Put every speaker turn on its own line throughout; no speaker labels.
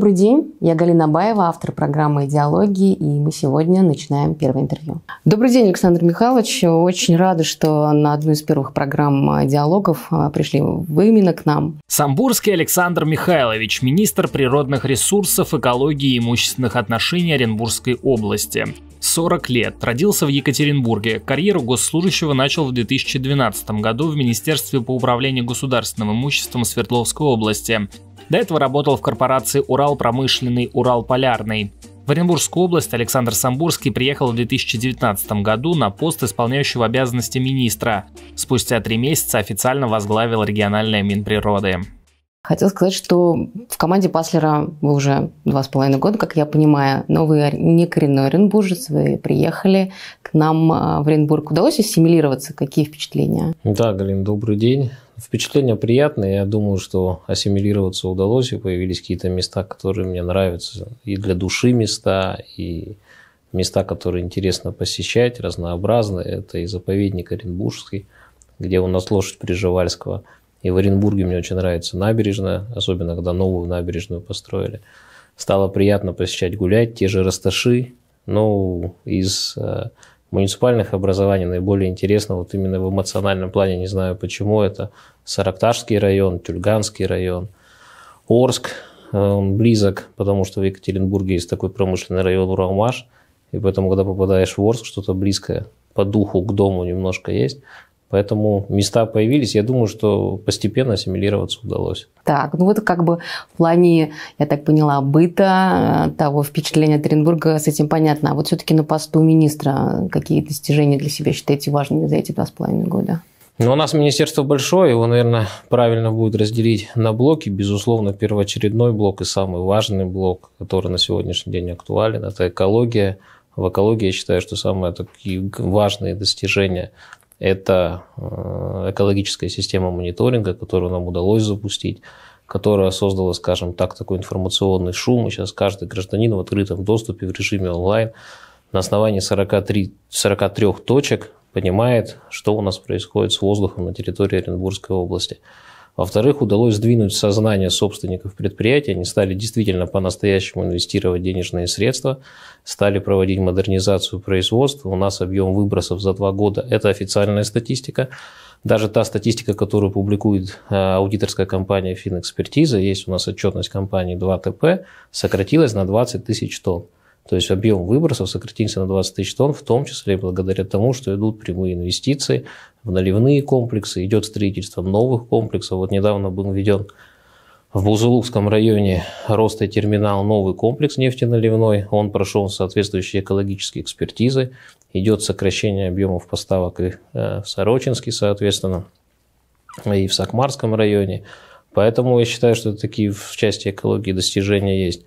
Добрый день, я Галина Баева, автор программы «Идеологии», и мы сегодня начинаем первое интервью. Добрый день, Александр Михайлович. Очень рада, что на одну из первых программ диалогов пришли вы именно к нам.
Самбурский Александр Михайлович, министр природных ресурсов, экологии и имущественных отношений Оренбургской области. 40 лет, родился в Екатеринбурге. Карьеру госслужащего начал в 2012 году в Министерстве по управлению государственным имуществом Свердловской области. До этого работал в корпорации «Урал Урал промышленный, Урал полярный. В Оренбургскую область Александр Самбурский приехал в 2019 году на пост исполняющего обязанности министра. Спустя три месяца официально возглавил региональное Минприроды.
Хотел сказать, что в команде Паслера вы уже два с половиной года, как я понимаю, но вы не коренной оренбуржец, вы приехали к нам а, в Оренбург. Удалось ассимилироваться? Какие впечатления?
Да, Галин, добрый день. Впечатления приятные. Я думаю, что ассимилироваться удалось, и появились какие-то места, которые мне нравятся. И для души места, и места, которые интересно посещать, разнообразные. Это и заповедник Оренбургский, где у нас лошадь Приживальского – и в Оренбурге мне очень нравится набережная, особенно когда новую набережную построили. Стало приятно посещать гулять, те же Расташи, но из э, муниципальных образований наиболее интересно, вот именно в эмоциональном плане, не знаю почему, это Саракташский район, Тюльганский район, Орск, э, он близок, потому что в Екатеринбурге есть такой промышленный район Уралмаш, и поэтому, когда попадаешь в Орск, что-то близкое по духу к дому немножко есть, Поэтому места появились. Я думаю, что постепенно ассимилироваться удалось.
Так, ну вот как бы в плане, я так поняла, быта, э, того впечатления от Оренбурга, с этим понятно. А вот все-таки на посту министра какие достижения для себя считаете важными за эти два с половиной года?
Ну у нас министерство большое, его, наверное, правильно будет разделить на блоки. Безусловно, первоочередной блок и самый важный блок, который на сегодняшний день актуален, это экология. В экологии я считаю, что самые такие важные достижения это э, экологическая система мониторинга, которую нам удалось запустить, которая создала, скажем так, такой информационный шум. И сейчас каждый гражданин в открытом доступе в режиме онлайн на основании 43, 43 точек понимает, что у нас происходит с воздухом на территории Оренбургской области. Во-вторых, удалось сдвинуть сознание собственников предприятия, Они стали действительно по-настоящему инвестировать денежные средства, стали проводить модернизацию производства. У нас объем выбросов за два года – это официальная статистика. Даже та статистика, которую публикует э, аудиторская компания «Финэкспертиза», есть у нас отчетность компании 2ТП, сократилась на 20 тысяч тонн. То есть объем выбросов сократился на 20 тысяч тонн, в том числе благодаря тому, что идут прямые инвестиции в наливные комплексы, идет строительство новых комплексов. Вот недавно был введен в Бузулукском районе роста терминал новый комплекс нефтеналивной. Он прошел соответствующие экологические экспертизы. Идет сокращение объемов поставок и э, в Сорочинске, соответственно, и в Сакмарском районе. Поэтому я считаю, что такие в части экологии достижения есть.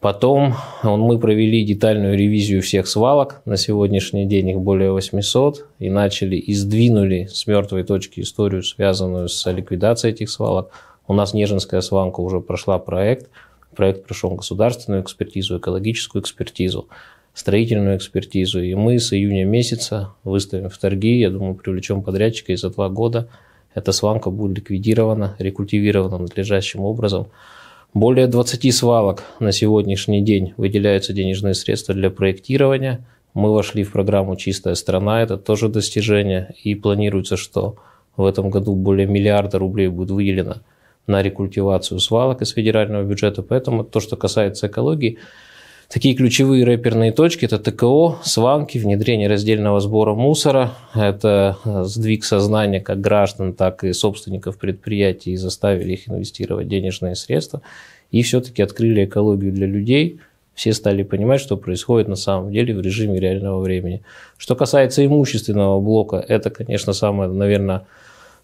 Потом мы провели детальную ревизию всех свалок. На сегодняшний день их более 800. И начали, и сдвинули с мертвой точки историю, связанную с ликвидацией этих свалок. У нас Нежинская свалка уже прошла проект. Проект прошел государственную экспертизу, экологическую экспертизу, строительную экспертизу. И мы с июня месяца выставим в торги, я думаю, привлечем подрядчика, и за два года эта свалка будет ликвидирована, рекультивирована надлежащим образом – более 20 свалок на сегодняшний день выделяются денежные средства для проектирования. Мы вошли в программу «Чистая страна», это тоже достижение. И планируется, что в этом году более миллиарда рублей будет выделено на рекультивацию свалок из федерального бюджета. Поэтому то, что касается экологии, Такие ключевые рэперные точки – это ТКО, сванки, внедрение раздельного сбора мусора, это э, сдвиг сознания как граждан, так и собственников предприятий и заставили их инвестировать денежные средства. И все-таки открыли экологию для людей, все стали понимать, что происходит на самом деле в режиме реального времени. Что касается имущественного блока, это, конечно, самое, наверное,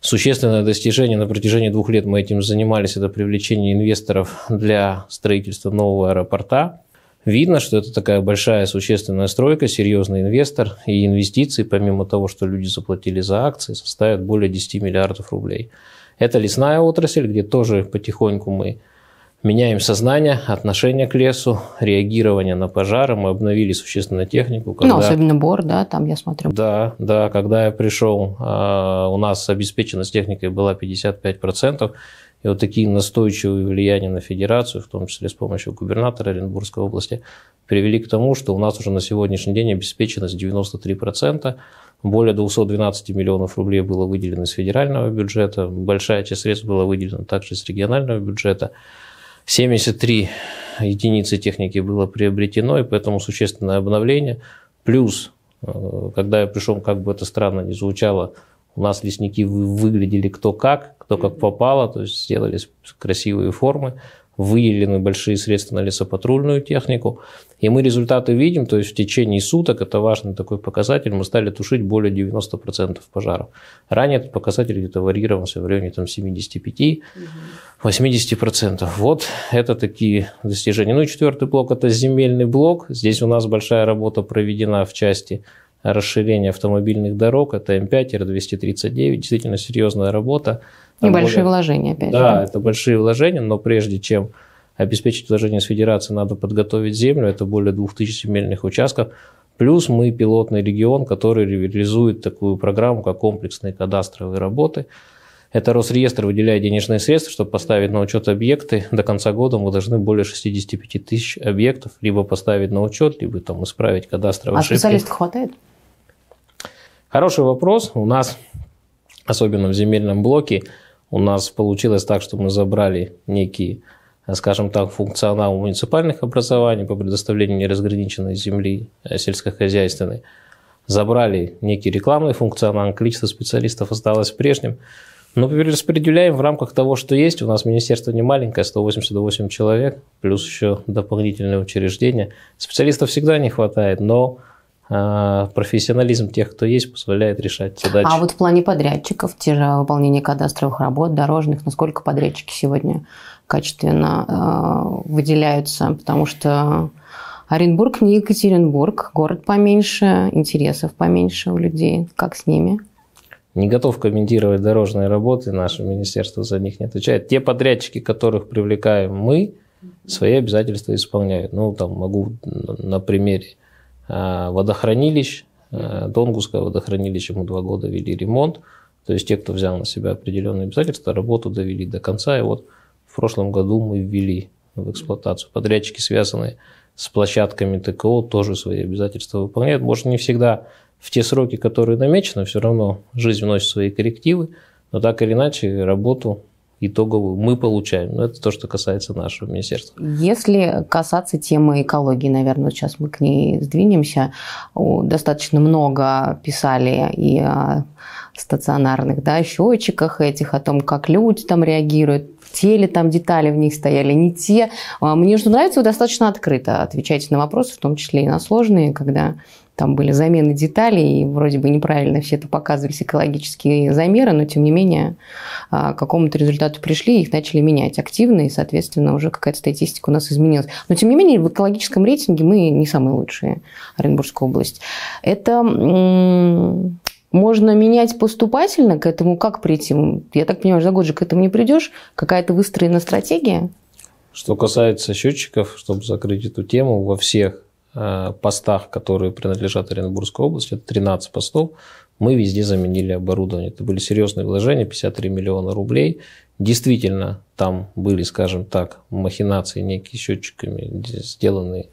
существенное достижение. На протяжении двух лет мы этим занимались. Это привлечение инвесторов для строительства нового аэропорта. Видно, что это такая большая существенная стройка, серьезный инвестор, и инвестиции, помимо того, что люди заплатили за акции, составят более 10 миллиардов рублей. Это лесная отрасль, где тоже потихоньку мы меняем сознание, отношение к лесу, реагирование на пожары. Мы обновили существенно технику. Ну, когда... Ну, особенно
бор, да, там я смотрю.
Да, да, когда я пришел, а, у нас обеспеченность техникой была 55%. И вот такие настойчивые влияния на федерацию, в том числе с помощью губернатора Оренбургской области, привели к тому, что у нас уже на сегодняшний день обеспеченность 93%. Более 212 миллионов рублей было выделено из федерального бюджета, большая часть средств была выделена также из регионального бюджета. 73 единицы техники было приобретено, и поэтому существенное обновление. Плюс, э, когда я пришел, как бы это странно ни звучало, у нас лесники выглядели кто как, кто как попало, то есть сделали красивые формы, выделены большие средства на лесопатрульную технику. И мы результаты видим, то есть в течение суток, это важный такой показатель, мы стали тушить более 90% пожаров. Ранее этот показатель где-то варьировался в районе там, 75-80%. Вот это такие достижения. Ну и четвертый блок – это земельный блок. Здесь у нас большая работа проведена в части расширение автомобильных дорог, это М5, Р239, действительно серьезная работа. Небольшие более... вложения, опять да, же. Да, это большие вложения, но прежде чем обеспечить вложение с федерации, надо подготовить землю, это более 2000 земельных участков. Плюс мы пилотный регион, который реализует такую программу, как комплексные кадастровые работы. Это Росреестр выделяет денежные средства, чтобы поставить на учет объекты. До конца года мы должны более 65 тысяч объектов либо поставить на учет, либо там исправить кадастровые а ошибки. А специалистов хватает? Хороший вопрос. У нас, особенно в земельном блоке, у нас получилось так, что мы забрали некий, скажем так, функционал муниципальных образований по предоставлению неразграниченной земли э, сельскохозяйственной, забрали некий рекламный функционал, количество специалистов осталось прежним, но перераспределяем в рамках того, что есть. У нас министерство не маленькое, 188 человек, плюс еще дополнительные учреждения. Специалистов всегда не хватает, но а, профессионализм тех, кто есть, позволяет решать задачи. А вот в
плане подрядчиков, те же выполнение кадастровых работ, дорожных, насколько подрядчики сегодня качественно э, выделяются, потому что Оренбург не Екатеринбург, город поменьше, интересов поменьше у людей. Как с ними?
Не готов комментировать дорожные работы, наше министерство за них не отвечает. Те подрядчики, которых привлекаем мы, свои обязательства исполняют. Ну, там могу на примере Э, водохранилищ. Э, Донгусское водохранилище мы два года вели ремонт. То есть те, кто взял на себя определенные обязательства, работу довели до конца. И вот в прошлом году мы ввели в эксплуатацию. Подрядчики, связанные с площадками ТКО, тоже свои обязательства выполняют. Может, не всегда в те сроки, которые намечены, все равно жизнь вносит свои коррективы, но так или иначе работу итоговую мы получаем. Но это то, что касается нашего министерства.
Если касаться темы экологии, наверное, сейчас мы к ней сдвинемся. Достаточно много писали и о стационарных да, счетчиках этих, о том, как люди там реагируют, те ли там детали в них стояли, не те. А, мне что нравится, вы достаточно открыто отвечаете на вопросы, в том числе и на сложные, когда там были замены деталей, и вроде бы неправильно все это показывались экологические замеры, но тем не менее а, к какому-то результату пришли, их начали менять активно, и, соответственно, уже какая-то статистика у нас изменилась. Но тем не менее в экологическом рейтинге мы не самые лучшие, Оренбургская область. Это можно менять поступательно к этому, как прийти? Я так понимаю, за год же к этому не придешь. Какая-то выстроена стратегия?
Что касается счетчиков, чтобы закрыть эту тему, во всех Э, постах, которые принадлежат Оренбургской области, это 13 постов, мы везде заменили оборудование. Это были серьезные вложения, 53 миллиона рублей. Действительно, там были, скажем так, махинации некие счетчиками, сделанные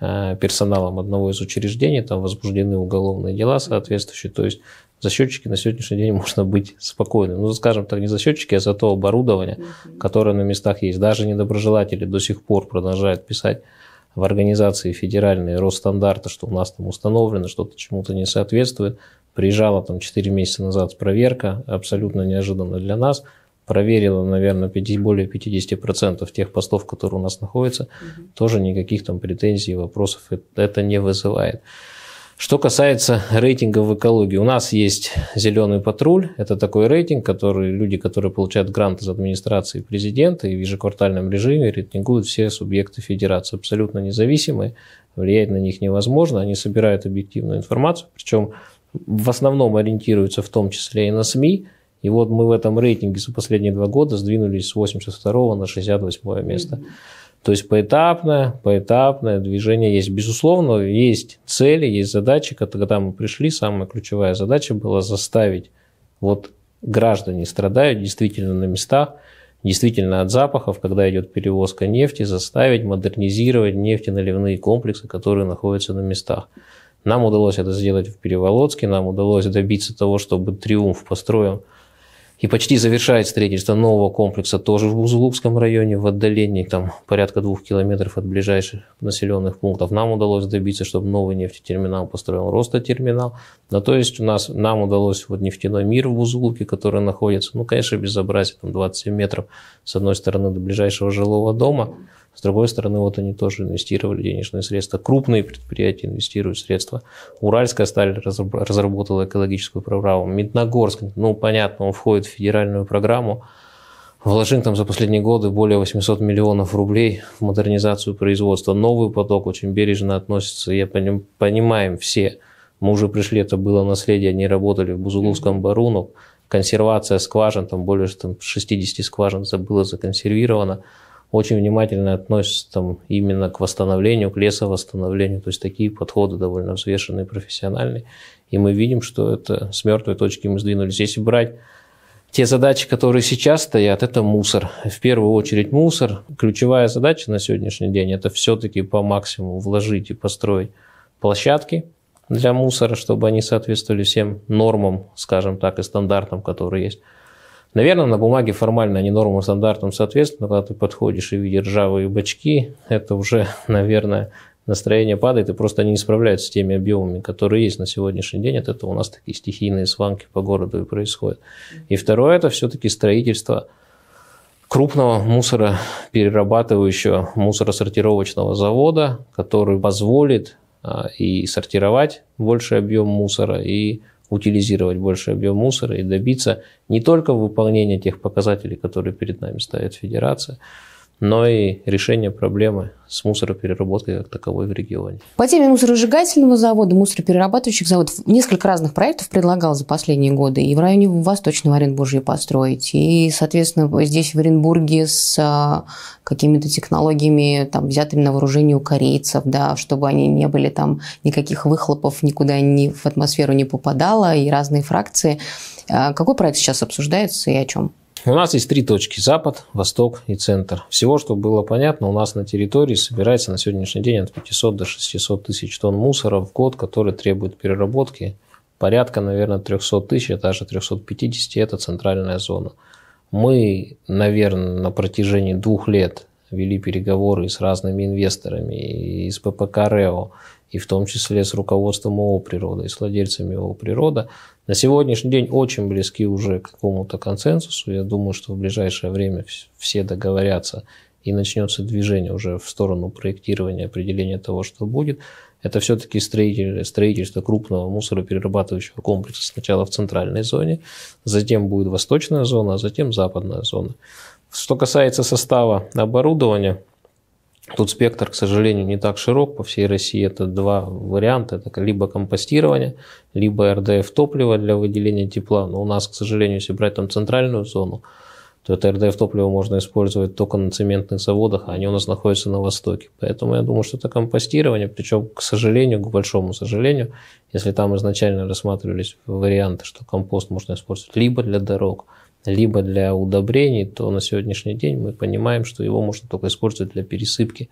э, персоналом одного из учреждений, там возбуждены уголовные дела соответствующие, то есть за счетчики на сегодняшний день можно быть спокойным. Ну, скажем так, не за счетчики, а за то оборудование, которое на местах есть. Даже недоброжелатели до сих пор продолжают писать в организации федеральной Росстандарта, что у нас там установлено, что-то чему-то не соответствует. Приезжала там 4 месяца назад проверка, абсолютно неожиданно для нас. Проверила, наверное, 5, более 50% тех постов, которые у нас находятся. Угу. Тоже никаких там претензий, вопросов это не вызывает. Что касается рейтингов в экологии, у нас есть «Зеленый патруль». Это такой рейтинг, который люди, которые получают грант из администрации президента и в ежеквартальном режиме рейтингуют все субъекты федерации, абсолютно независимые, влиять на них невозможно, они собирают объективную информацию, причем в основном ориентируются в том числе и на СМИ, и вот мы в этом рейтинге за последние два года сдвинулись с 82 на 68 место. Mm-hmm. То есть поэтапное, поэтапное движение есть. Безусловно, есть цели, есть задачи. Когда мы пришли, самая ключевая задача была заставить вот граждане страдают действительно на местах, действительно от запахов, когда идет перевозка нефти, заставить модернизировать нефтеналивные комплексы, которые находятся на местах. Нам удалось это сделать в Переволоцке, нам удалось добиться того, чтобы «Триумф» построил и почти завершает строительство нового комплекса тоже в Бузулукском районе, в отдалении, там порядка двух километров от ближайших населенных пунктов. Нам удалось добиться, чтобы новый нефтетерминал построил Роста-терминал. Да, то есть у нас, нам удалось вот нефтяной мир в Бузулуке, который находится, ну, конечно, безобразие, там 27 метров с одной стороны до ближайшего жилого дома. С другой стороны, вот они тоже инвестировали денежные средства. Крупные предприятия инвестируют средства. Уральская сталь разработала экологическую программу. Медногорск, ну понятно, он входит в федеральную программу. Вложил там за последние годы более 800 миллионов рублей в модернизацию производства. Новый поток очень бережно относится, я поним, понимаем все. Мы уже пришли, это было наследие, они работали в Бузуловском Баруну. Консервация скважин, там более там, 60 скважин было законсервировано очень внимательно относятся там, именно к восстановлению, к лесовосстановлению. То есть такие подходы довольно взвешенные, профессиональные. И мы видим, что это с мертвой точки мы сдвинулись. Если брать те задачи, которые сейчас стоят, это мусор. В первую очередь мусор. Ключевая задача на сегодняшний день – это все-таки по максимуму вложить и построить площадки для мусора, чтобы они соответствовали всем нормам, скажем так, и стандартам, которые есть. Наверное, на бумаге формально они нормам стандартам соответствуют, но когда ты подходишь и видишь ржавые бачки, это уже, наверное, настроение падает, и просто они не справляются с теми объемами, которые есть на сегодняшний день. От этого у нас такие стихийные сванки по городу и происходят. И второе – это все-таки строительство крупного мусора перерабатывающего мусоросортировочного завода, который позволит а, и сортировать больший объем мусора, и утилизировать больше объем мусора и добиться не только выполнения тех показателей, которые перед нами ставит Федерация, но и решение проблемы с мусоропереработкой как таковой в регионе.
По теме мусоросжигательного завода, мусороперерабатывающих заводов, несколько разных проектов предлагал за последние годы. И в районе Восточного Оренбуржья построить, и, соответственно, здесь в Оренбурге с а, какими-то технологиями, там, взятыми на вооружение у корейцев, да, чтобы они не были там, никаких выхлопов никуда ни в атмосферу не попадало, и разные фракции. А, какой проект сейчас обсуждается и о чем?
У нас есть три точки – запад, восток и центр. Всего, чтобы было понятно, у нас на территории собирается на сегодняшний день от 500 до 600 тысяч тонн мусора в год, который требует переработки. Порядка, наверное, 300 тысяч, а даже 350 – это центральная зона. Мы, наверное, на протяжении двух лет вели переговоры с разными инвесторами, и с ППК «Рео», и в том числе с руководством ООО «Природа», и с владельцами ООО «Природа», на сегодняшний день очень близки уже к какому-то консенсусу. Я думаю, что в ближайшее время все договорятся и начнется движение уже в сторону проектирования, определения того, что будет. Это все-таки строительство крупного мусороперерабатывающего комплекса сначала в центральной зоне, затем будет восточная зона, а затем западная зона. Что касается состава оборудования, Тут спектр, к сожалению, не так широк. По всей России это два варианта. Это либо компостирование, либо РДФ топлива для выделения тепла. Но у нас, к сожалению, если брать там центральную зону, то это РДФ топливо можно использовать только на цементных заводах, а они у нас находятся на востоке. Поэтому я думаю, что это компостирование. Причем, к сожалению, к большому сожалению, если там изначально рассматривались варианты, что компост можно использовать либо для дорог, либо для удобрений, то на сегодняшний день мы понимаем, что его можно только использовать для пересыпки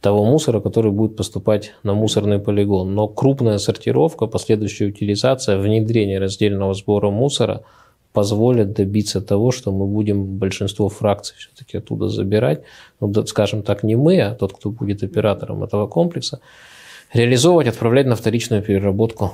того мусора, который будет поступать на мусорный полигон. Но крупная сортировка, последующая утилизация, внедрение раздельного сбора мусора позволит добиться того, что мы будем большинство фракций все-таки оттуда забирать. Ну, скажем так, не мы, а тот, кто будет оператором этого комплекса, реализовывать, отправлять на вторичную переработку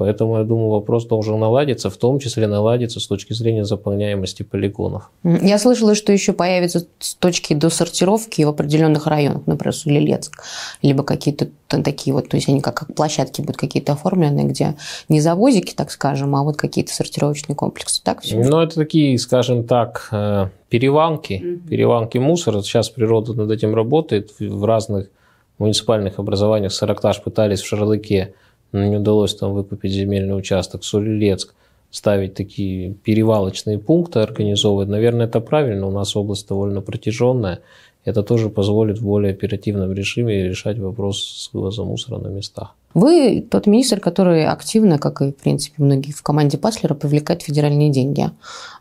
Поэтому, я думаю, вопрос должен наладиться, в том числе наладиться с точки зрения заполняемости полигонов.
Я слышала, что еще появятся точки до сортировки в определенных районах, например, Сулилецк, либо какие-то такие вот, то есть они как, как площадки будут какие-то оформлены, где не завозики, так скажем, а вот какие-то сортировочные комплексы, так? Все? Ну,
это такие, скажем так, э, перевалки, mm-hmm. переванки мусора. Сейчас природа над этим работает в разных муниципальных образованиях. Саракташ пытались в Шарлыке но ну, не удалось там выкупить земельный участок, Солилецк, ставить такие перевалочные пункты, организовывать. Наверное, это правильно, у нас область довольно протяженная. Это тоже позволит в более оперативном режиме решать вопрос с вывозом мусора на местах.
Вы тот министр, который активно, как и, в принципе, многие в команде Паслера, привлекает федеральные деньги.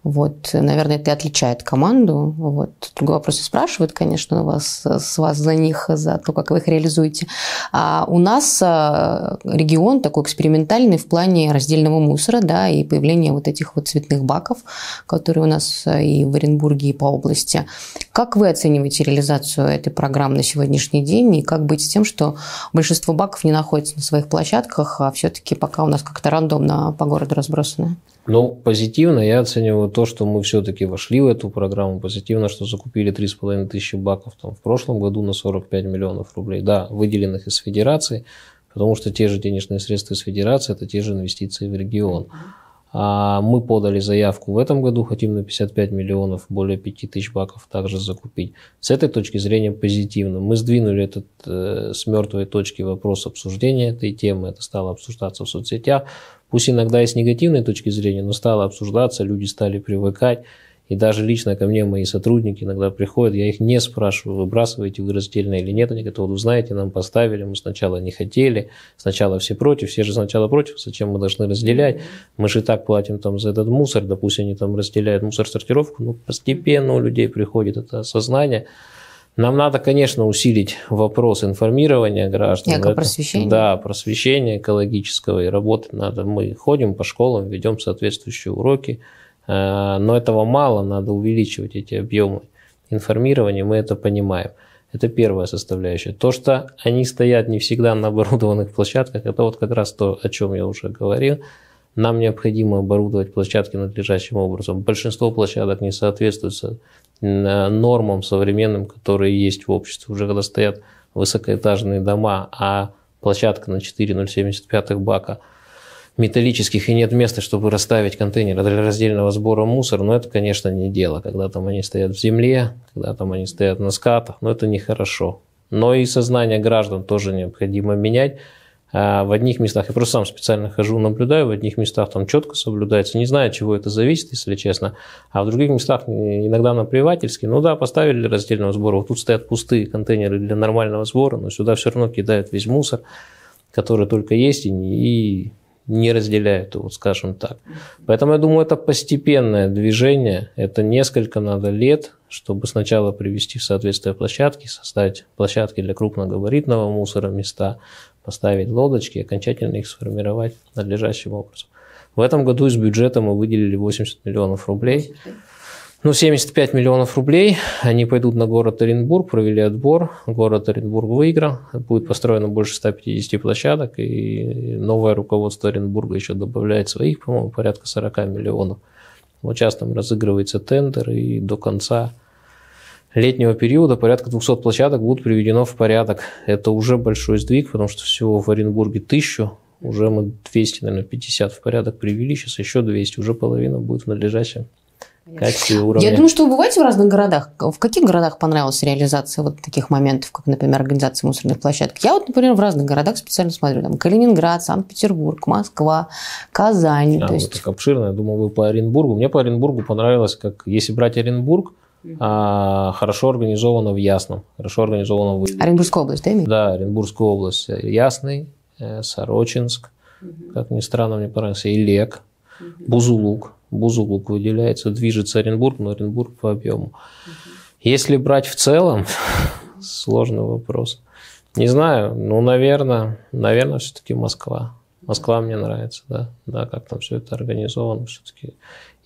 Вот, наверное, это и отличает команду. Вот. Другой вопрос и спрашивают, конечно, вас, с вас за них, за то, как вы их реализуете. А у нас а, регион такой экспериментальный в плане раздельного мусора, да, и появления вот этих вот цветных баков, которые у нас а, и в Оренбурге, и по области. Как вы оцениваете реализацию этой программы на сегодняшний день? И как быть с тем, что большинство баков не находится на своих площадках, а все-таки пока у нас как-то рандомно по городу разбросаны?
Ну, позитивно я оцениваю то, что мы все-таки вошли в эту программу. Позитивно, что закупили 3,5 тысячи баков там, в прошлом году на 45 миллионов рублей. Да, выделенных из федерации, потому что те же денежные средства из федерации – это те же инвестиции в регион. Mm-hmm. А мы подали заявку в этом году, хотим на 55 миллионов, более 5 тысяч баков также закупить. С этой точки зрения позитивно. Мы сдвинули этот э, с мертвой точки вопрос обсуждения этой темы, это стало обсуждаться в соцсетях. Пусть иногда и с негативной точки зрения, но стало обсуждаться, люди стали привыкать. И даже лично ко мне мои сотрудники иногда приходят, я их не спрашиваю, выбрасываете вы растительное или нет. Они говорят, вот узнаете, нам поставили, мы сначала не хотели, сначала все против, все же сначала против, зачем мы должны разделять? Мы же и так платим там за этот мусор, допустим, они там разделяют мусор-сортировку, но ну, постепенно у людей приходит это осознание. Нам надо, конечно, усилить вопрос информирования граждан. Эко просвещение. Да, просвещение экологического и работы надо. Мы ходим по школам, ведем соответствующие уроки, Э, но этого мало, надо увеличивать эти объемы информирования, мы это понимаем. Это первая составляющая. То, что они стоят не всегда на оборудованных площадках, это вот как раз то, о чем я уже говорил. Нам необходимо оборудовать площадки надлежащим образом. Большинство площадок не соответствует э, нормам современным, которые есть в обществе. Уже когда стоят высокоэтажные дома, а площадка на 4,075 бака – металлических и нет места, чтобы расставить контейнеры для раздельного сбора мусора, но это, конечно, не дело. Когда там они стоят в земле, когда там они стоят на скатах, но ну, это нехорошо. Но и сознание граждан тоже необходимо менять. А в одних местах, я просто сам специально хожу, наблюдаю, в одних местах там четко соблюдается, не знаю, чего это зависит, если честно, а в других местах иногда наплевательски, ну да, поставили для раздельного сбора, вот тут стоят пустые контейнеры для нормального сбора, но сюда все равно кидают весь мусор, который только есть, и, и не разделяют, вот скажем так. Поэтому я думаю, это постепенное движение, это несколько надо лет, чтобы сначала привести в соответствие площадки, составить площадки для крупногабаритного мусора места, поставить лодочки окончательно их сформировать надлежащим образом. В этом году из бюджета мы выделили 80 миллионов рублей. 80. Ну, 75 миллионов рублей, они пойдут на город Оренбург, провели отбор, город Оренбург выиграл, будет построено больше 150 площадок, и новое руководство Оренбурга еще добавляет своих, по-моему, порядка 40 миллионов. Вот сейчас там разыгрывается тендер, и до конца летнего периода порядка 200 площадок будут приведено в порядок. Это уже большой сдвиг, потому что всего в Оренбурге 1000, уже мы 250 в порядок привели, сейчас еще 200, уже половина будет в надлежащем качестве уровня. Я думаю,
что вы бываете в разных городах. В каких городах понравилась реализация вот таких моментов, как, например, организация мусорных площадок? Я вот, например, в разных городах специально смотрю. Там Калининград, Санкт-Петербург, Москва, Казань. А, то есть... так
обширно. Я думал, вы по Оренбургу. Мне по Оренбургу понравилось, как если брать Оренбург, а, хорошо организовано в Ясном, хорошо организовано в... Оренбургская область, да, имеешь? Да, Оренбургская область. Ясный, э, Сорочинск, как ни странно, мне понравился, Илек, Бузулук. Бузулук выделяется, движется Оренбург, но Оренбург по объему. Угу. Если брать в целом, сложный вопрос. Не знаю, ну, наверное, наверное, все-таки Москва. Москва мне нравится, да, да, как там все это организовано, все-таки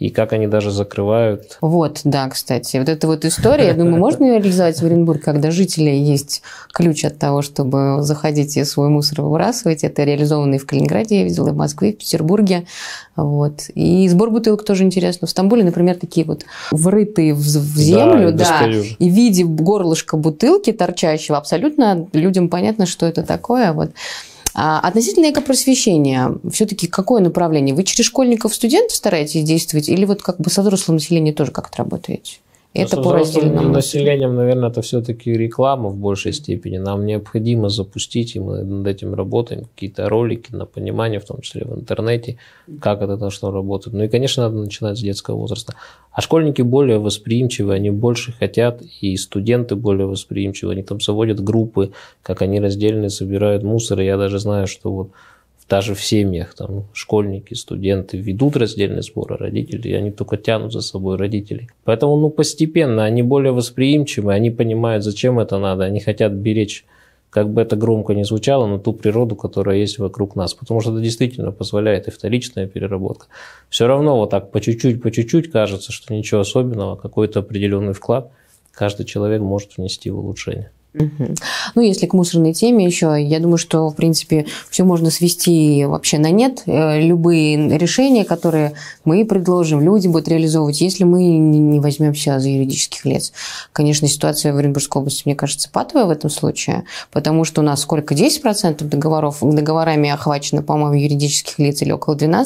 и как они даже закрывают.
Вот, да, кстати. Вот эта вот история, я думаю, можно ее реализовать в Оренбурге, когда жителей есть ключ от того, чтобы заходить и свой мусор выбрасывать. Это реализовано и в Калининграде, я видела, и в Москве, и в Петербурге. Вот. И сбор бутылок тоже интересно. В Стамбуле, например, такие вот врытые в землю, да, да и в виде горлышка бутылки торчащего абсолютно людям понятно, что это такое. Вот. А относительно экопросвещения, все-таки какое направление? Вы через школьников, студентов стараетесь действовать или вот как бы со взрослым населением тоже как-то работаете? Ну, это по раздельному. населением,
наверное, это все-таки реклама в большей степени. Нам необходимо запустить, и мы над этим работаем, какие-то ролики на понимание, в том числе в интернете, как это должно работать. Ну и, конечно, надо начинать с детского возраста. А школьники более восприимчивы, они больше хотят, и студенты более восприимчивы. Они там заводят группы, как они раздельные собирают мусор. И я даже знаю, что вот даже в семьях там школьники, студенты ведут раздельные сборы родителей, и они только тянут за собой родителей. Поэтому ну, постепенно они более восприимчивы, они понимают, зачем это надо, они хотят беречь как бы это громко не звучало, но ту природу, которая есть вокруг нас. Потому что это действительно позволяет и вторичная переработка. Все равно вот так по чуть-чуть, по чуть-чуть кажется, что ничего особенного, какой-то определенный вклад каждый человек может внести в улучшение.
Ну, если к мусорной теме еще, я думаю, что, в принципе, все можно свести вообще на нет. Э, любые решения, которые мы предложим, люди будут реализовывать, если мы не возьмемся за юридических лиц. Конечно, ситуация в Оренбургской области, мне кажется, патовая в этом случае, потому что у нас сколько? 10% договоров, договорами охвачено, по-моему, юридических лиц или около 12%.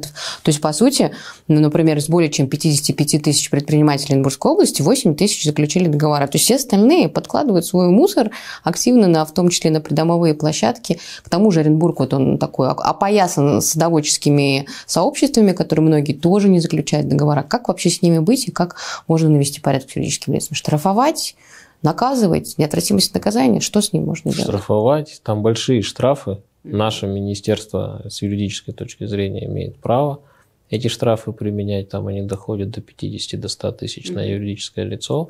То есть, по сути, ну, например, с более чем 55 тысяч предпринимателей Оренбургской области 8 тысяч заключили договора. То есть все остальные подкладывают свой бытовой мусор активно, на, в том числе на придомовые площадки. К тому же Оренбург, вот он такой опоясан садоводческими сообществами, которые многие тоже не заключают договора. Как вообще с ними быть и как можно навести порядок с юридическим лицом? Штрафовать? наказывать, неотвратимость наказания, что с ним можно Штрафовать,
делать? Штрафовать, там большие штрафы. Наше министерство с юридической точки зрения имеет право эти штрафы применять, там они доходят до 50-100 до тысяч на юридическое лицо.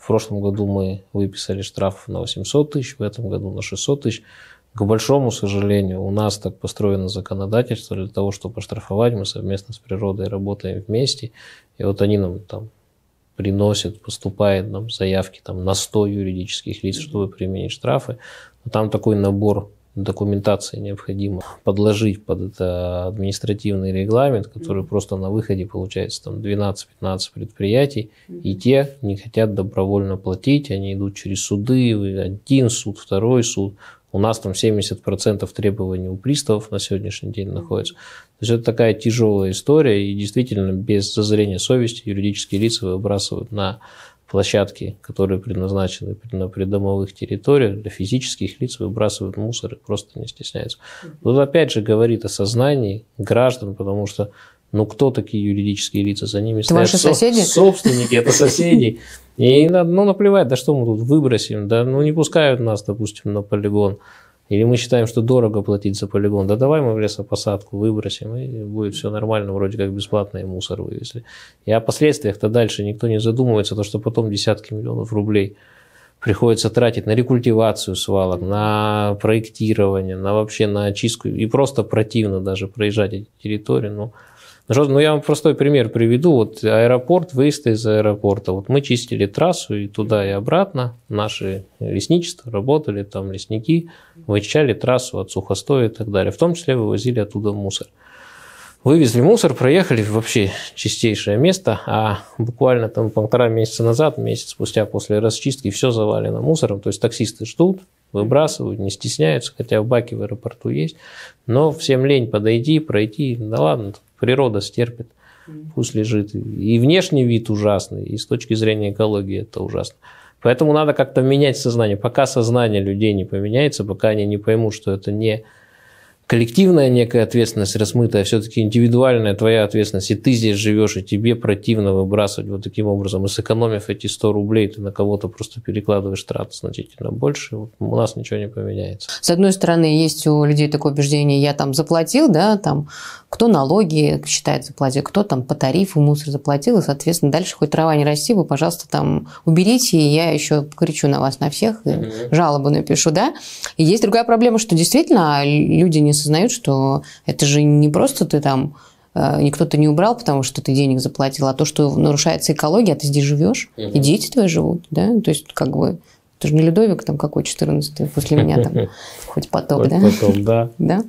В прошлом году мы выписали штраф на 800 тысяч, в этом году на 600 тысяч. К большому сожалению, у нас так построено законодательство для того, чтобы оштрафовать, мы совместно с природой работаем вместе. И вот они нам там приносят, поступает нам заявки там, на 100 юридических лиц, чтобы применить штрафы. Но там такой набор документации необходимо подложить под это административный регламент, который mm-hmm. просто на выходе получается там 12-15 предприятий, mm-hmm. и те не хотят добровольно платить, они идут через суды, один суд, второй суд. У нас там 70% требований у приставов на сегодняшний день находится. То есть это такая тяжелая история, и действительно без зазрения совести юридические лица выбрасывают на площадки, которые предназначены на придомовых территориях, для физических лиц выбрасывают мусор и просто не стесняются. Вот опять же говорит о сознании граждан, потому что ну кто такие юридические лица? За ними это стоят со- собственники, это соседи. И ну, ну наплевать, да что мы тут выбросим, да ну не пускают нас, допустим, на полигон. Или мы считаем, что дорого платить за полигон, да давай мы в лесопосадку выбросим, и будет все нормально, вроде как бесплатно и мусор вывезли. И о последствиях-то дальше никто не задумывается, то что потом десятки миллионов рублей приходится тратить на рекультивацию свалок, на проектирование, на вообще на очистку. И просто противно даже проезжать эти территории. Но ну, ну, я вам простой пример приведу. Вот аэропорт, выезд из аэропорта. Вот мы чистили трассу и туда, и обратно. Наши лесничества работали, там лесники вычищали трассу от сухостоя и так далее. В том числе вывозили оттуда мусор. Угу. Вывезли мусор, проехали вообще чистейшее место, а буквально там полтора месяца назад, месяц спустя после расчистки, все завалено мусором. То есть таксисты ждут, выбрасывают, не стесняются, хотя в баке в аэропорту есть. Но всем лень подойти, пройти, да ладно, природа стерпит, пусть лежит. И внешний вид ужасный, и с точки зрения экологии это ужасно. Поэтому надо как-то менять сознание. Пока сознание людей не поменяется, пока они не поймут, что это не коллективная некая ответственность размытая, все-таки индивидуальная твоя ответственность, и ты здесь живешь, и тебе противно выбрасывать вот таким образом. И сэкономив эти 100 рублей, ты на кого-то просто перекладываешь траты значительно больше, вот у нас ничего не поменяется.
С одной стороны, есть у людей такое убеждение, я там заплатил, да, там, кто налоги считает заплатил, кто там по тарифу мусор заплатил, и, соответственно, дальше хоть трава не расти, вы, пожалуйста, там уберите, и я еще кричу на вас на всех, mm-hmm. жалобу напишу, да. И есть другая проблема, что действительно люди не осознают, что это же не просто ты там э, никто-то не убрал, потому что ты денег заплатил, а то, что нарушается экология, а ты здесь живешь, угу. и дети твои живут, да, то есть как бы ты же не Людовик там какой 14 после меня там, хоть поток, да? Потом, да. Да.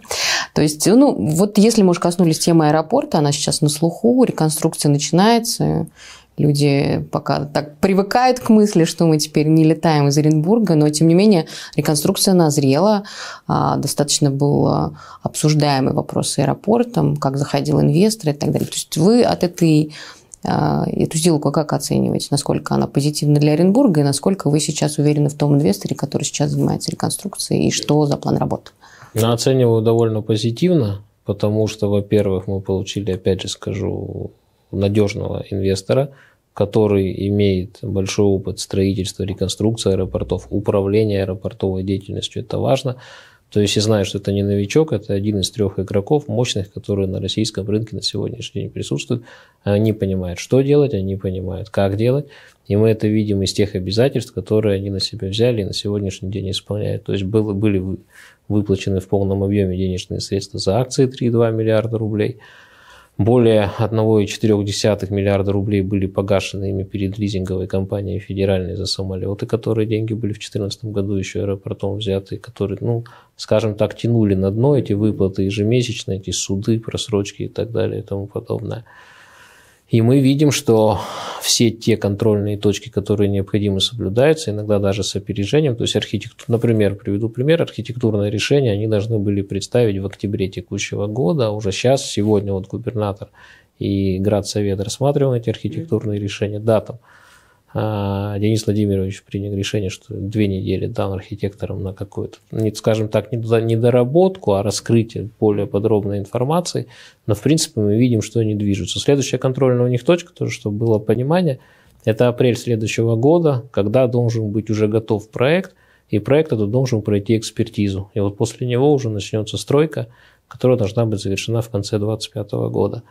То есть, ну, вот если мы уже коснулись темы аэропорта, она сейчас на слуху, реконструкция начинается, Люди пока так привыкают к мысли, что мы теперь не летаем из Оренбурга, но тем не менее реконструкция назрела. А, достаточно был обсуждаемый вопрос с аэропортом, как заходил инвестор и так далее. То есть вы от этой а, эту сделку как оцениваете? Насколько она позитивна для Оренбурга и насколько вы сейчас уверены в том инвесторе, который сейчас занимается реконструкцией и что за план работы?
Я оцениваю довольно позитивно, потому что, во-первых, мы получили, опять же скажу, надежного инвестора, который имеет большой опыт строительства, реконструкции аэропортов, управления аэропортовой деятельностью. Это важно. То есть я знаю, что это не новичок, это один из трех игроков мощных, которые на российском рынке на сегодняшний день присутствуют. Они понимают, что делать, они понимают, как делать. И мы это видим из тех обязательств, которые они на себя взяли и на сегодняшний день исполняют. То есть было, были выплачены в полном объеме денежные средства за акции 3,2 миллиарда рублей – более 1,4 миллиарда рублей были погашены ими перед лизинговой компанией федеральной за самолеты, которые деньги были в 2014 году еще аэропортом взяты, которые, ну, скажем так, тянули на дно эти выплаты ежемесячно, эти суды, просрочки и так далее и тому подобное. И мы видим, что все те контрольные точки, которые необходимы, соблюдаются, иногда даже с опережением, то есть архитектур, например, приведу пример, архитектурное решение, они должны были представить в октябре текущего года, а уже сейчас, сегодня вот губернатор и Градсовет рассматривают эти архитектурные решения, да, там а Денис Владимирович принял решение, что две недели дам архитекторам на какую-то, скажем так, недоработку, а раскрытие более подробной информации. Но, в принципе, мы видим, что они движутся. Следующая контрольная у них точка, тоже, чтобы было понимание, это апрель следующего года, когда должен быть уже готов проект, и проект этот должен пройти экспертизу. И вот после него уже начнется стройка, которая должна быть завершена в конце 2025 года.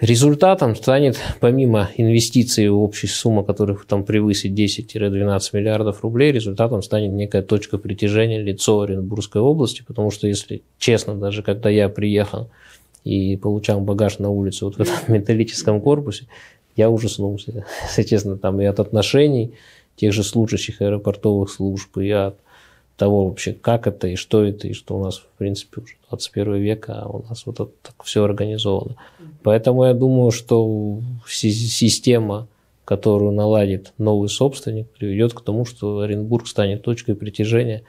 Результатом станет, помимо инвестиций в общей суммы, которых там превысит 10-12 миллиардов рублей, результатом станет некая точка притяжения лицо Оренбургской области, потому что, если честно, даже когда я приехал и получал багаж на улице вот в этом металлическом корпусе, я ужаснулся, если честно, там и от отношений тех же служащих аэропортовых служб, и от того вообще, как это и что это, и что у нас, в принципе, уже 21 век, а у нас вот это так все организовано. Поэтому я думаю, что система, которую наладит новый собственник, приведет к тому, что Оренбург станет точкой притяжения.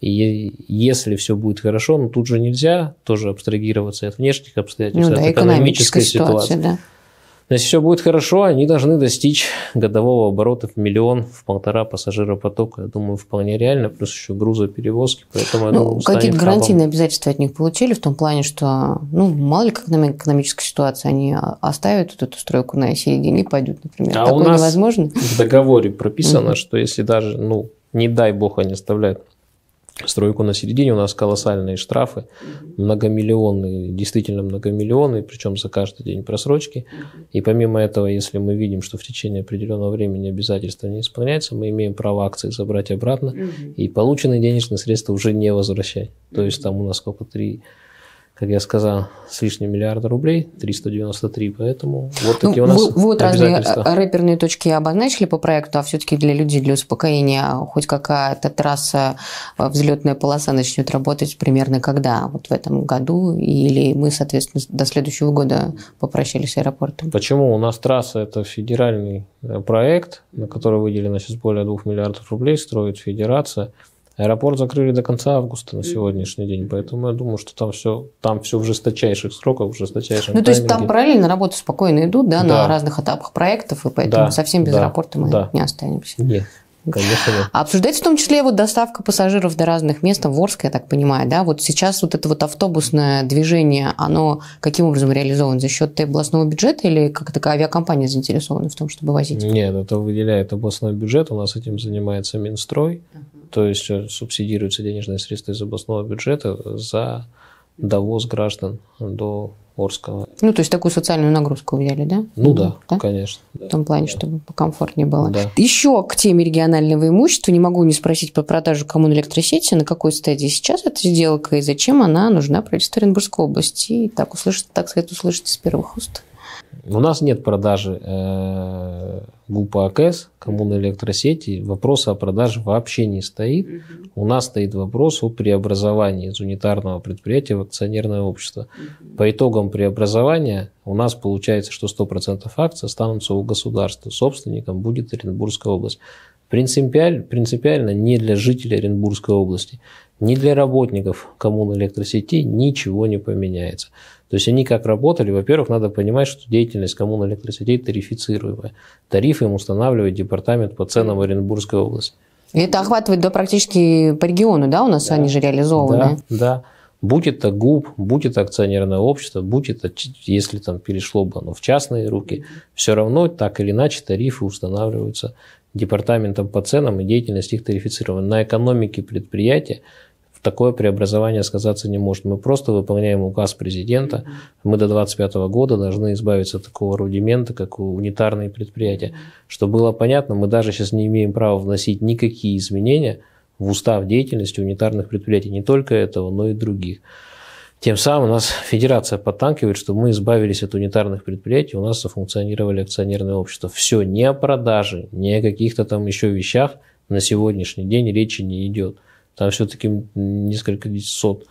И если все будет хорошо, но тут же нельзя тоже абстрагироваться от внешних обстоятельств, ну, да, от экономической, экономической ситуации. ситуации. Да. Если все будет хорошо, они должны достичь годового оборота в миллион, в полтора пассажиропотока. Я думаю, вполне реально, плюс еще грузоперевозки. Поэтому, ну, думаю, какие-то гарантийные хабом.
обязательства от них получили в том плане, что, ну, мало ли как нам экономическая ситуация, они оставят вот эту стройку на середине и пойдут, например. А Такое у нас невозможно?
в договоре прописано, что если даже, ну, не дай бог они оставляют стройку на середине, у нас колоссальные штрафы, многомиллионные, действительно многомиллионные, причем за каждый день просрочки. И помимо этого, если мы видим, что в течение определенного времени обязательства не исполняется, мы имеем право акции забрать обратно, и полученные денежные средства уже не возвращать. То есть там у нас сколько, три как я сказал, с лишним миллиарда рублей, 393, поэтому вот ну, такие ну, у нас вы, вот разные э,
рэперные точки обозначили по проекту, а все-таки для людей, для успокоения, хоть какая-то трасса, э, взлетная полоса начнет работать примерно когда? Вот в этом году? Или мы, соответственно, до следующего года попрощались с аэропортом?
Почему? У нас трасса – это федеральный э, проект, на который выделено сейчас более 2 миллиардов рублей, строит федерация – Аэропорт закрыли до конца августа на сегодняшний день, поэтому я думаю, что там все, там все в жесточайших сроках, в жесточайших. Ну, то есть там
параллельно работы спокойно идут, да, да. на разных этапах проектов, и поэтому да. совсем без да. аэропорта
мы да. не останемся. Нет.
Конечно. Да. А обсуждается в том числе вот доставка пассажиров до разных мест, там, в Орск, я так понимаю, да? Вот сейчас вот это вот автобусное движение, оно каким образом реализовано? За счет областного бюджета или как такая авиакомпания заинтересована в том, чтобы возить?
Нет, это выделяет областной бюджет, у нас этим занимается Минстрой. Uh-huh. То есть э, субсидируются денежные средства из областного бюджета за довоз граждан до Орского.
Ну, то есть такую социальную нагрузку взяли, да? Ну да, да? конечно. В том плане, да. чтобы комфортнее было. Да. Еще к теме регионального имущества не могу не спросить про продажу коммуноэлектросети. На какой стадии сейчас эта сделка и зачем она нужна правительству Оренбургской области? И так, услышать, так сказать, услышать с первых уст.
У нас нет продажи э, группы АКС, коммунной электросети. Вопроса о продаже вообще не стоит. У нас стоит вопрос о преобразовании из унитарного предприятия в акционерное общество. По итогам преобразования у нас получается, что 100% акций останутся у государства. Собственником будет Оренбургская область. Принципиально, принципиально не для жителей Оренбургской области, не для работников коммунной электросети ничего не поменяется. То есть они как работали, во-первых, надо понимать, что деятельность коммунальных электросетей тарифицируемая. Тарифы им устанавливает департамент по ценам Оренбургской области.
И это охватывает да, практически по региону, да, у нас да. они же реализованы?
Да, да. Будь это ГУП, будь это акционерное общество, будь это, если там перешло бы оно в частные руки, все равно так или иначе тарифы устанавливаются департаментом по ценам и деятельность их тарифицирована. На экономике предприятия такое преобразование сказаться не может. Мы просто выполняем указ президента. Мы до 2025 года должны избавиться от такого рудимента, как унитарные предприятия. Чтобы было понятно, мы даже сейчас не имеем права вносить никакие изменения в устав деятельности унитарных предприятий, не только этого, но и других. Тем самым нас федерация подтанкивает, что мы избавились от унитарных предприятий, у нас функционировали акционерные общества. Все, не о продаже, не о каких-то там еще вещах на сегодняшний день речи не идет. Там все-таки несколько сот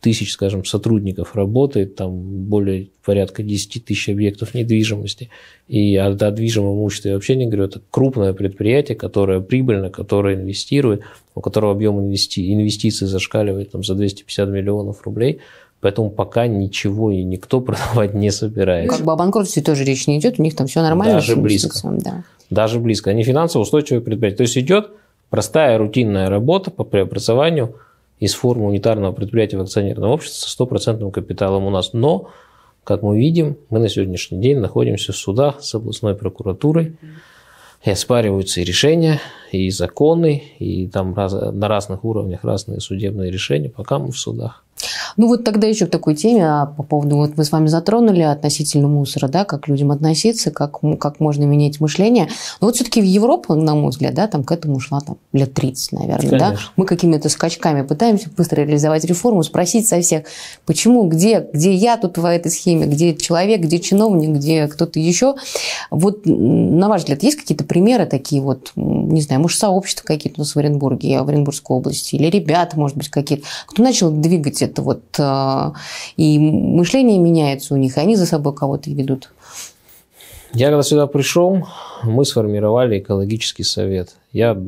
тысяч, скажем, сотрудников работает, там более порядка 10 тысяч объектов недвижимости. И о, о движимом имуществе я вообще не говорю. Это крупное предприятие, которое прибыльно, которое инвестирует, у которого объем инвестиций зашкаливает там, за 250 миллионов рублей. Поэтому пока ничего и никто продавать не собирается. Как
бы о банкротстве тоже речь не идет, у них там все нормально. Даже близко. Да.
Даже близко. Они финансово устойчивые предприятия. То есть идет Простая рутинная работа по преобразованию из формы унитарного предприятия в акционерное общество со стопроцентным капиталом у нас. Но, как мы видим, мы на сегодняшний день находимся в судах с областной прокуратурой, и оспариваются и решения, и законы, и там раз, на разных уровнях разные судебные решения, пока мы в судах.
Ну вот тогда еще к такой теме а по поводу, вот мы с вами затронули относительно мусора, да, как людям относиться, как, как можно менять мышление. Но ну, вот все-таки в Европу, на мой взгляд, да, там к этому шла там, лет 30, наверное. Конечно. Да? Мы какими-то скачками пытаемся быстро реализовать реформу, спросить со всех, почему, где, где я тут в этой схеме, где человек, где чиновник, где кто-то еще. Вот, на ваш взгляд, есть какие-то примеры такие вот, не знаю, может, сообщества какие-то у нас в Оренбурге, в Оренбургской области, или ребята, может быть, какие-то, кто начал двигать это вот вот. Э, и мышление меняется у них, и они за собой кого-то ведут.
Я когда сюда пришел, мы сформировали экологический совет. Я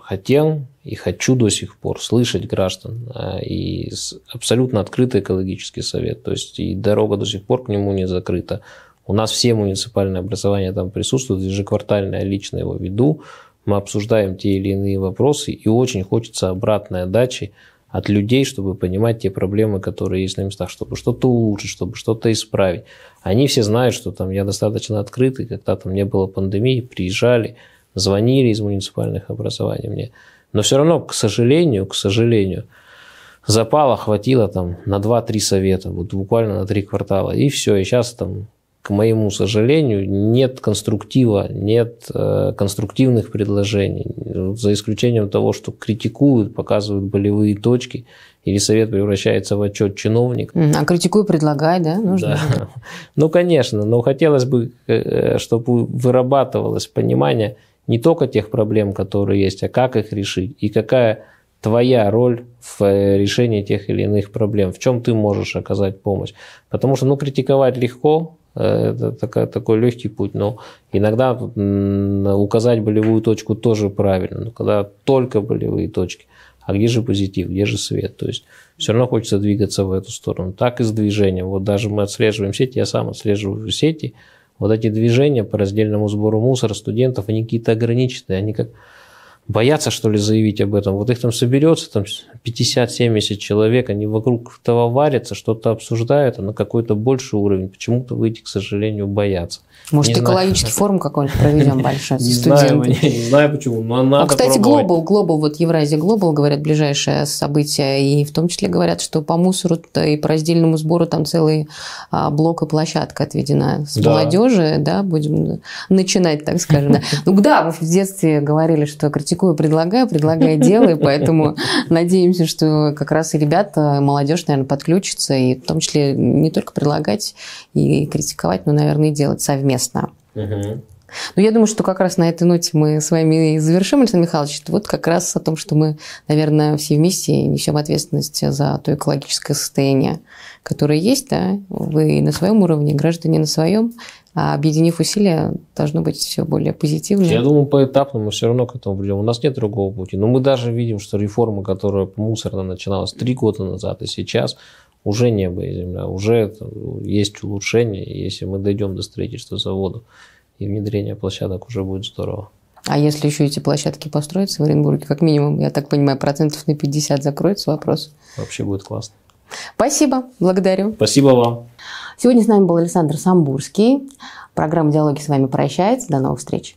хотел и хочу до сих пор слышать граждан. Э, и абсолютно открытый экологический совет. То есть и дорога до сих пор к нему не закрыта. У нас все муниципальные образования там присутствуют, ежеквартально я лично его веду. Мы обсуждаем те или иные вопросы, и очень хочется обратной отдачи от людей, чтобы понимать те проблемы, которые есть на местах, чтобы что-то улучшить, чтобы что-то исправить. Они все знают, что там я достаточно открытый, когда там не было пандемии, приезжали, звонили из муниципальных образований мне. Но все равно, к сожалению, к сожалению, запала хватило там на 2-3 совета, вот буквально на 3 квартала, и все, и сейчас там к моему сожалению, нет конструктива, нет э, конструктивных предложений, за исключением того, что критикуют, показывают болевые точки, или совет превращается в отчет чиновник.
А критикуй, предлагай, да? Нужно
да. Ну, конечно, но хотелось бы, э, э, чтобы вырабатывалось понимание не только тех проблем, которые есть, а как их решить, и какая твоя роль в э, решении тех или иных проблем, в чем ты можешь оказать помощь. Потому что, ну, критиковать легко, это такая, такой легкий путь, но иногда указать болевую точку тоже правильно, но когда только болевые точки, а где же позитив, где же свет, то есть все равно хочется двигаться в эту сторону. Так и с движением, вот даже мы отслеживаем сети, я сам отслеживаю сети, вот эти движения по раздельному сбору мусора студентов, они какие-то ограниченные, они как боятся, что ли, заявить об этом. Вот их там соберется там 50-70 человек, они вокруг того варятся, что-то обсуждают, а на какой-то больший уровень почему-то выйти, к сожалению, боятся. Может, не экологический
знаю. форум какой-нибудь проведем большой? Не знаю, не
знаю почему, но надо А, кстати, Global,
Global, вот Евразия Global, говорят, ближайшее событие, и в том числе говорят, что по мусору и по раздельному сбору там целый а, блок и площадка отведена. С да. молодежи, да, будем начинать, так скажем. Ну да, мы в детстве говорили, что критикуем практикую, предлагаю, предлагаю, делаю, поэтому надеемся, что как раз и ребята, молодежь, наверное, подключится, и в том числе не только предлагать и критиковать, но, наверное, и делать совместно. Угу. Ну, я думаю, что как раз на этой ноте мы с вами и завершим, Александр Михайлович. Вот как раз о том, что мы, наверное, все вместе несем ответственность за то экологическое состояние, которое есть, да, вы на своем уровне, граждане на своем, а объединив усилия, должно быть все более позитивно. Я
думаю, поэтапно мы все равно к этому придем. У нас нет другого пути. Но мы даже видим, что реформа, которая мусорно начиналась три года назад и сейчас, уже небо и земля, уже есть улучшение, если мы дойдем до строительства завода и внедрение площадок уже будет здорово.
А если еще эти площадки построятся в Оренбурге, как минимум, я так понимаю, процентов на 50 закроется вопрос.
Вообще будет классно.
Спасибо, благодарю.
Спасибо вам.
Сегодня с нами был Александр Самбурский. Программа «Диалоги» с вами прощается. До новых встреч.